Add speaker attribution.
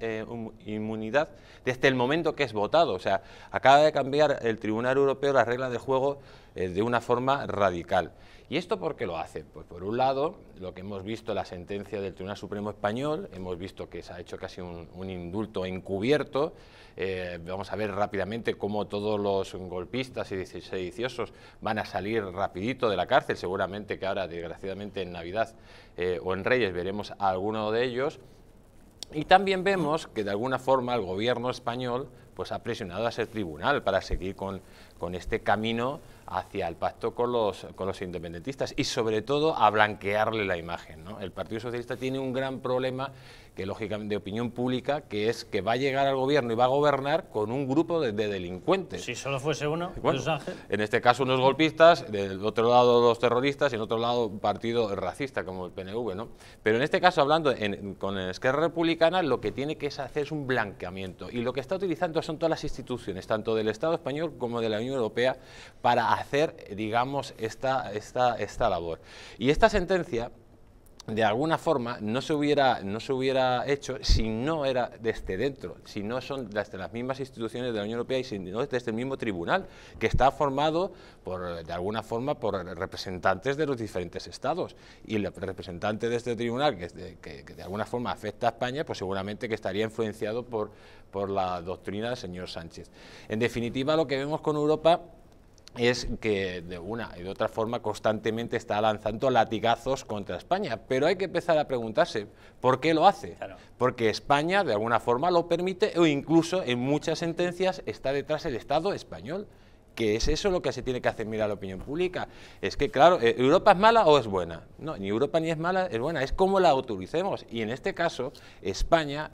Speaker 1: Eh, inmunidad desde el momento que es votado. O sea, acaba de cambiar el Tribunal Europeo las reglas de juego eh, de una forma radical. ¿Y esto por qué lo hace? Pues por un lado, lo que hemos visto la sentencia del Tribunal Supremo Español, hemos visto que se ha hecho casi un, indulto encubierto. Eh, vamos a ver rápidamente cómo todos los golpistas y sediciosos van a salir rapidito de la cárcel. Seguramente que ahora, desgraciadamente, en Navidad o en Reyes veremos a alguno de ellos. Y también vemos que de alguna forma el gobierno español pues ha presionado a ese tribunal para seguir con, con este camino hacia el pacto con los, con los independentistas y sobre todo a blanquearle la imagen. El Partido Socialista tiene un gran problema que lógicamente de opinión pública, que es que va a llegar al gobierno y va a gobernar con un grupo de, delincuentes. Si solo fuese uno, En este caso unos golpistas, del otro lado los terroristas y en otro lado un partido racista como el PNV. ¿no? Pero en este caso, hablando con la Esquerra Republicana, lo que tiene que hacer es un blanqueamiento y lo que está utilizando son todas las instituciones, tanto del Estado español como de la Unión Europea, para hacer, digamos, esta, esta, esta labor. Y esta sentencia de alguna forma no se hubiera, no se hubiera hecho si no era desde dentro, si no son desde las mismas instituciones de la Unión Europea y si no desde el mismo tribunal, que está formado por, de alguna forma por representantes de los diferentes estados. Y el representante de este tribunal, que, de alguna forma afecta a España, pues seguramente que estaría influenciado por, por la doctrina del señor Sánchez. En definitiva, lo que vemos con Europa es que de una y de otra forma constantemente está lanzando latigazos contra España. Pero hay que empezar a preguntarse por qué lo hace. Porque España de alguna forma lo permite o incluso en muchas sentencias está detrás el Estado español. Que es eso lo que se tiene que hacer mirar la opinión pública. Es que, claro, ¿e-, ¿Europa es mala o es buena? No, ni Europa ni es mala, es buena. Es como la autoricemos. Y en este caso, España